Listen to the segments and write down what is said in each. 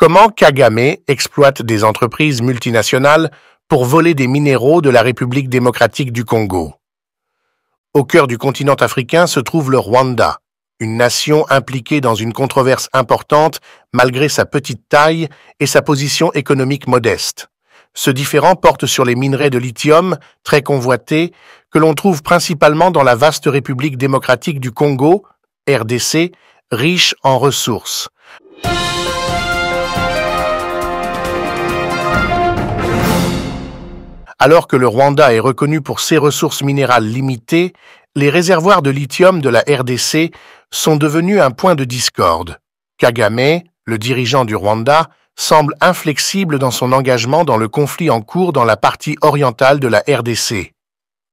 Comment Kagame exploite des entreprises multinationales pour voler des minéraux de la République démocratique du Congo Au cœur du continent africain se trouve le Rwanda, une nation impliquée dans une controverse importante malgré sa petite taille et sa position économique modeste. Ce différent porte sur les minerais de lithium, très convoités, que l'on trouve principalement dans la vaste République démocratique du Congo, RDC, riche en ressources. Alors que le Rwanda est reconnu pour ses ressources minérales limitées, les réservoirs de lithium de la RDC sont devenus un point de discorde. Kagame, le dirigeant du Rwanda, semble inflexible dans son engagement dans le conflit en cours dans la partie orientale de la RDC.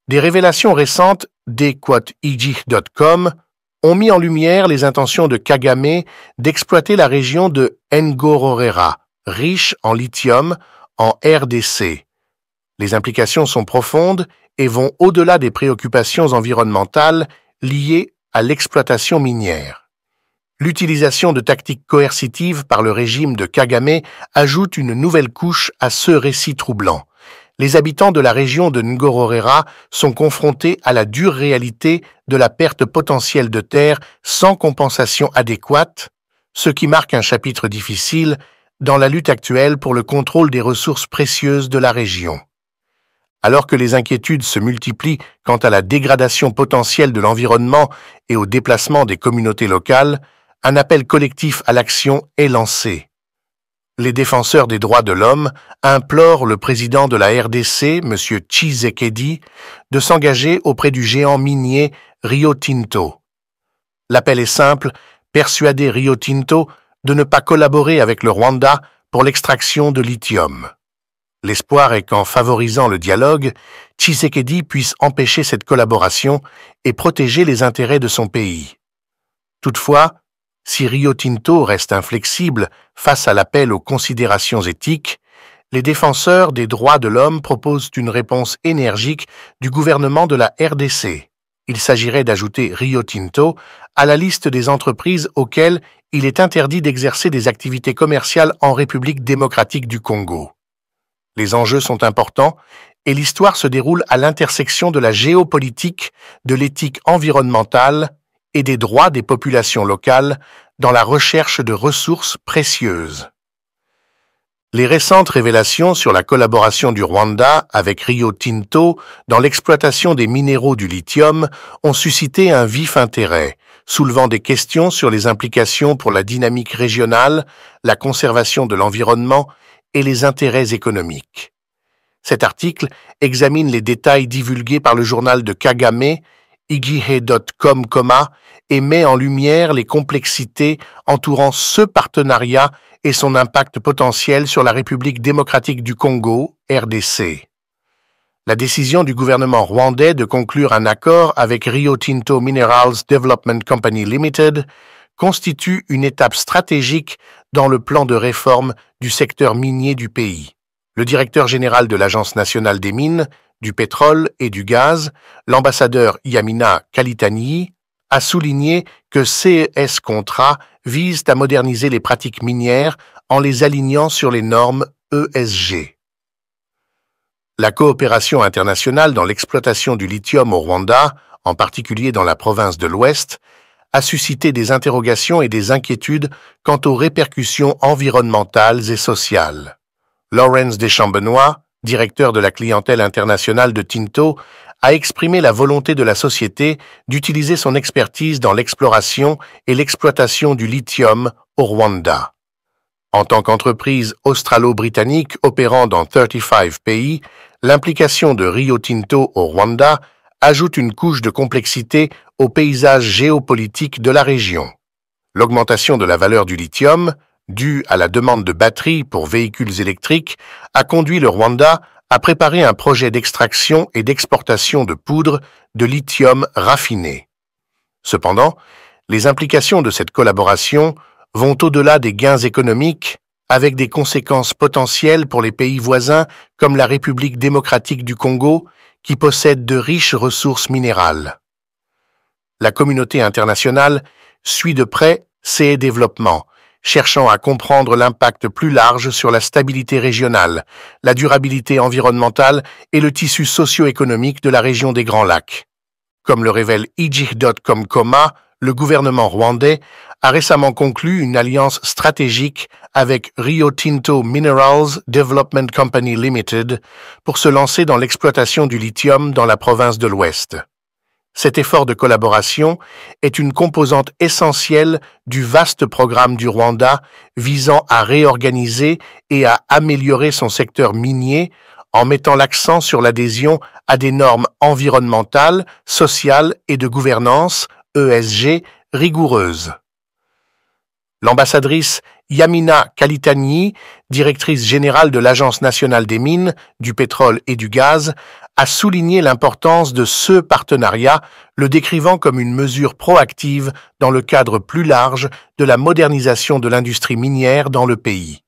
Des révélations récentes d'EquatEG.com ont mis en lumière les intentions de Kagame d'exploiter la région de Ngororera, riche en lithium, en RDC. Les implications sont profondes et vont au-delà des préoccupations environnementales liées à l'exploitation minière. L'utilisation de tactiques coercitives par le régime de Kagame ajoute une nouvelle couche à ce récit troublant. Les habitants de la région de Ngororera sont confrontés à la dure réalité de la perte potentielle de terre sans compensation adéquate, ce qui marque un chapitre difficile dans la lutte actuelle pour le contrôle des ressources précieuses de la région. Alors que les inquiétudes se multiplient quant à la dégradation potentielle de l'environnement et au déplacement des communautés locales, un appel collectif à l'action est lancé. Les défenseurs des droits de l'homme implorent le président de la RDC, M. Tshisekedi, de s'engager auprès du géant minier Rio Tinto. L'appel est simple, persuader Rio Tinto de ne pas collaborer avec le Rwanda pour l'extraction de lithium. L'espoir est qu'en favorisant le dialogue, Tshisekedi puisse empêcher cette collaboration et protéger les intérêts de son pays. Toutefois, si Rio Tinto reste inflexible face à l'appel aux considérations éthiques, les défenseurs des droits de l'homme proposent une réponse énergique du gouvernement de la RDC. Il s'agirait d'ajouter Rio Tinto à la liste des entreprises auxquelles il est interdit d'exercer des activités commerciales en République démocratique du Congo. Les enjeux sont importants et l'histoire se déroule à l'intersection de la géopolitique, de l'éthique environnementale et des droits des populations locales dans la recherche de ressources précieuses. Les récentes révélations sur la collaboration du Rwanda avec Rio Tinto dans l'exploitation des minéraux du lithium ont suscité un vif intérêt, soulevant des questions sur les implications pour la dynamique régionale, la conservation de l'environnement et les intérêts économiques. Cet article examine les détails divulgués par le journal de Kagame, igihé.com, et met en lumière les complexités entourant ce partenariat et son impact potentiel sur la République démocratique du Congo, RDC. La décision du gouvernement rwandais de conclure un accord avec Rio Tinto Minerals Development Company Limited constitue une étape stratégique dans le plan de réforme du secteur minier du pays. Le directeur général de l'Agence nationale des mines, du pétrole et du gaz, l'ambassadeur Yamina Kalitani, a souligné que CES contrats visent à moderniser les pratiques minières en les alignant sur les normes ESG. La coopération internationale dans l'exploitation du lithium au Rwanda, en particulier dans la province de l'Ouest, a suscité des interrogations et des inquiétudes quant aux répercussions environnementales et sociales. Lawrence Deschambenois, directeur de la clientèle internationale de Tinto, a exprimé la volonté de la société d'utiliser son expertise dans l'exploration et l'exploitation du lithium au Rwanda. En tant qu'entreprise australo-britannique opérant dans 35 pays, l'implication de Rio Tinto au Rwanda ajoute une couche de complexité au paysage géopolitique de la région. L'augmentation de la valeur du lithium, due à la demande de batteries pour véhicules électriques, a conduit le Rwanda à préparer un projet d'extraction et d'exportation de poudre de lithium raffiné. Cependant, les implications de cette collaboration vont au-delà des gains économiques avec des conséquences potentielles pour les pays voisins comme la République démocratique du Congo qui possède de riches ressources minérales. La communauté internationale suit de près ces développements, cherchant à comprendre l'impact plus large sur la stabilité régionale, la durabilité environnementale et le tissu socio-économique de la région des Grands Lacs. Comme le révèle ijih.com, le gouvernement rwandais a récemment conclu une alliance stratégique avec Rio Tinto Minerals Development Company Limited pour se lancer dans l'exploitation du lithium dans la province de l'Ouest. Cet effort de collaboration est une composante essentielle du vaste programme du Rwanda visant à réorganiser et à améliorer son secteur minier en mettant l'accent sur l'adhésion à des normes environnementales, sociales et de gouvernance ESG rigoureuse. L'ambassadrice Yamina Kalitani, directrice générale de l'Agence nationale des mines, du pétrole et du gaz, a souligné l'importance de ce partenariat, le décrivant comme une mesure proactive dans le cadre plus large de la modernisation de l'industrie minière dans le pays.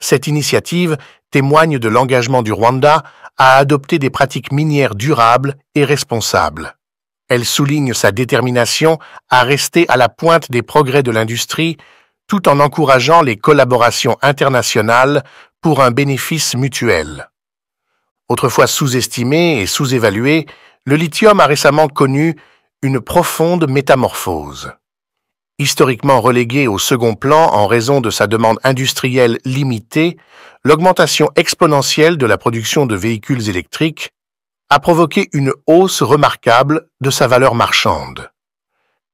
Cette initiative témoigne de l'engagement du Rwanda à adopter des pratiques minières durables et responsables. Elle souligne sa détermination à rester à la pointe des progrès de l'industrie tout en encourageant les collaborations internationales pour un bénéfice mutuel. Autrefois sous-estimé et sous-évalué, le lithium a récemment connu une profonde métamorphose. Historiquement relégué au second plan en raison de sa demande industrielle limitée, l'augmentation exponentielle de la production de véhicules électriques, a provoqué une hausse remarquable de sa valeur marchande.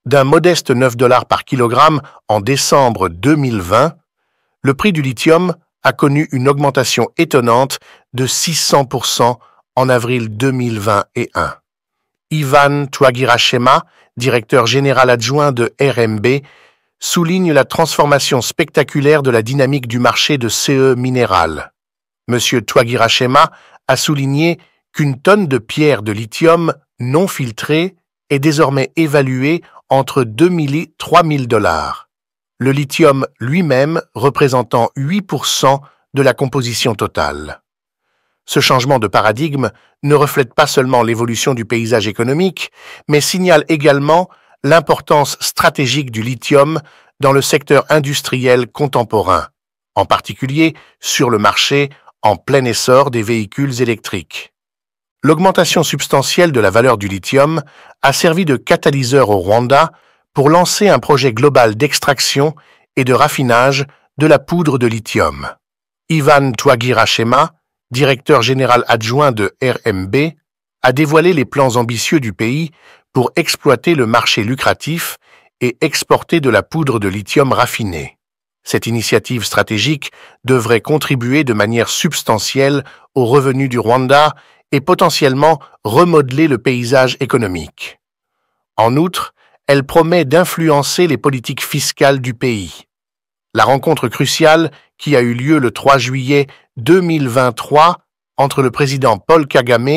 D'un modeste 9 dollars par kilogramme en décembre 2020, le prix du lithium a connu une augmentation étonnante de 600% en avril 2021. Ivan Twagirachema, directeur général adjoint de RMB, souligne la transformation spectaculaire de la dynamique du marché de CE minéral. Monsieur Twagirachema a souligné qu'une tonne de pierre de lithium non filtrée est désormais évaluée entre 2000 et 3000 dollars, le lithium lui-même représentant 8% de la composition totale. Ce changement de paradigme ne reflète pas seulement l'évolution du paysage économique, mais signale également l'importance stratégique du lithium dans le secteur industriel contemporain, en particulier sur le marché en plein essor des véhicules électriques. L'augmentation substantielle de la valeur du lithium a servi de catalyseur au Rwanda pour lancer un projet global d'extraction et de raffinage de la poudre de lithium. Ivan Twagirachema, directeur général adjoint de RMB, a dévoilé les plans ambitieux du pays pour exploiter le marché lucratif et exporter de la poudre de lithium raffinée. Cette initiative stratégique devrait contribuer de manière substantielle aux revenus du Rwanda et potentiellement remodeler le paysage économique. En outre, elle promet d'influencer les politiques fiscales du pays. La rencontre cruciale qui a eu lieu le 3 juillet 2023 entre le président Paul Kagame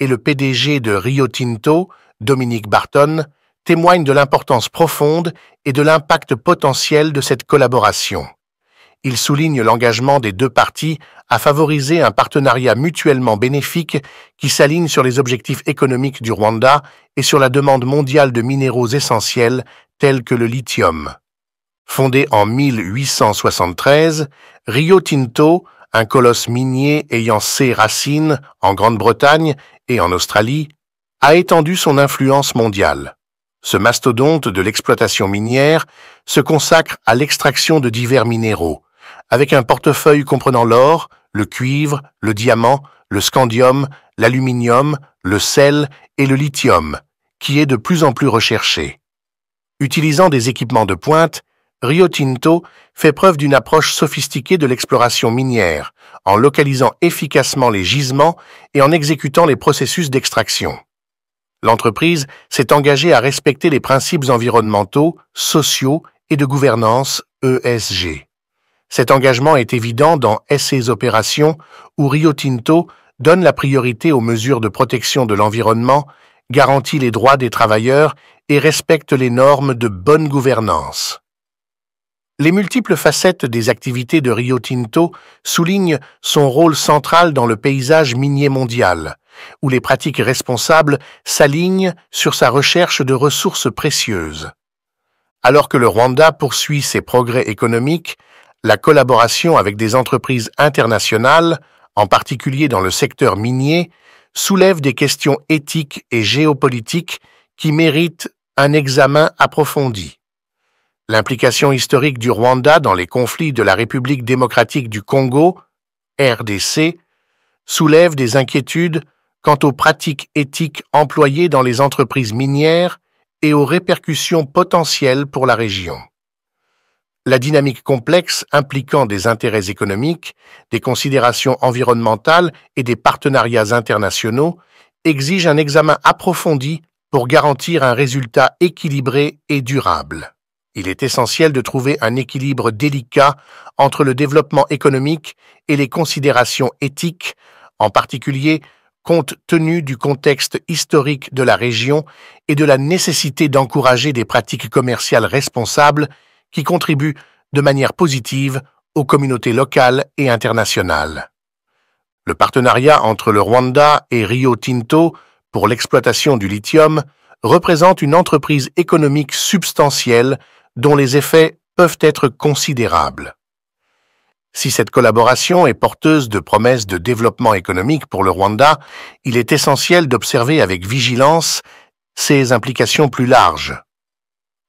et le PDG de Rio Tinto, Dominique Barton, témoigne de l'importance profonde et de l'impact potentiel de cette collaboration. Il souligne l'engagement des deux parties à favoriser un partenariat mutuellement bénéfique qui s'aligne sur les objectifs économiques du Rwanda et sur la demande mondiale de minéraux essentiels tels que le lithium. Fondé en 1873, Rio Tinto, un colosse minier ayant ses racines en Grande-Bretagne et en Australie, a étendu son influence mondiale. Ce mastodonte de l'exploitation minière se consacre à l'extraction de divers minéraux, avec un portefeuille comprenant l'or, le cuivre, le diamant, le scandium, l'aluminium, le sel et le lithium, qui est de plus en plus recherché. Utilisant des équipements de pointe, Rio Tinto fait preuve d'une approche sophistiquée de l'exploration minière, en localisant efficacement les gisements et en exécutant les processus d'extraction. L'entreprise s'est engagée à respecter les principes environnementaux, sociaux et de gouvernance ESG. Cet engagement est évident dans ses Opérations, où Rio Tinto donne la priorité aux mesures de protection de l'environnement, garantit les droits des travailleurs et respecte les normes de bonne gouvernance. Les multiples facettes des activités de Rio Tinto soulignent son rôle central dans le paysage minier mondial, où les pratiques responsables s'alignent sur sa recherche de ressources précieuses. Alors que le Rwanda poursuit ses progrès économiques, la collaboration avec des entreprises internationales, en particulier dans le secteur minier, soulève des questions éthiques et géopolitiques qui méritent un examen approfondi. L'implication historique du Rwanda dans les conflits de la République démocratique du Congo, RDC, soulève des inquiétudes quant aux pratiques éthiques employées dans les entreprises minières et aux répercussions potentielles pour la région la dynamique complexe impliquant des intérêts économiques, des considérations environnementales et des partenariats internationaux exige un examen approfondi pour garantir un résultat équilibré et durable. Il est essentiel de trouver un équilibre délicat entre le développement économique et les considérations éthiques, en particulier compte tenu du contexte historique de la région et de la nécessité d'encourager des pratiques commerciales responsables qui contribuent de manière positive aux communautés locales et internationales. Le partenariat entre le Rwanda et Rio Tinto pour l'exploitation du lithium représente une entreprise économique substantielle dont les effets peuvent être considérables. Si cette collaboration est porteuse de promesses de développement économique pour le Rwanda, il est essentiel d'observer avec vigilance ses implications plus larges.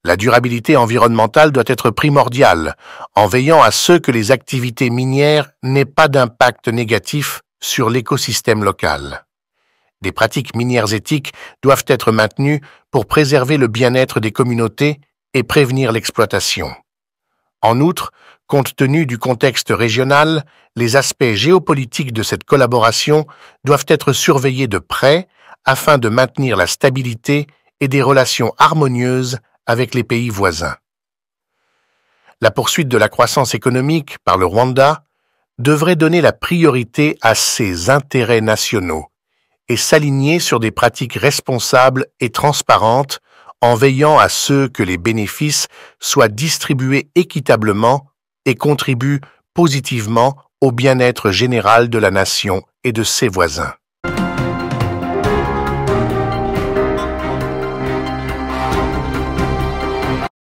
La durabilité environnementale doit être primordiale, en veillant à ce que les activités minières n'aient pas d'impact négatif sur l'écosystème local. Des pratiques minières éthiques doivent être maintenues pour préserver le bien-être des communautés et prévenir l'exploitation. En outre, compte tenu du contexte régional, les aspects géopolitiques de cette collaboration doivent être surveillés de près afin de maintenir la stabilité et des relations harmonieuses avec les pays voisins. La poursuite de la croissance économique par le Rwanda devrait donner la priorité à ses intérêts nationaux et s'aligner sur des pratiques responsables et transparentes en veillant à ce que les bénéfices soient distribués équitablement et contribuent positivement au bien-être général de la nation et de ses voisins.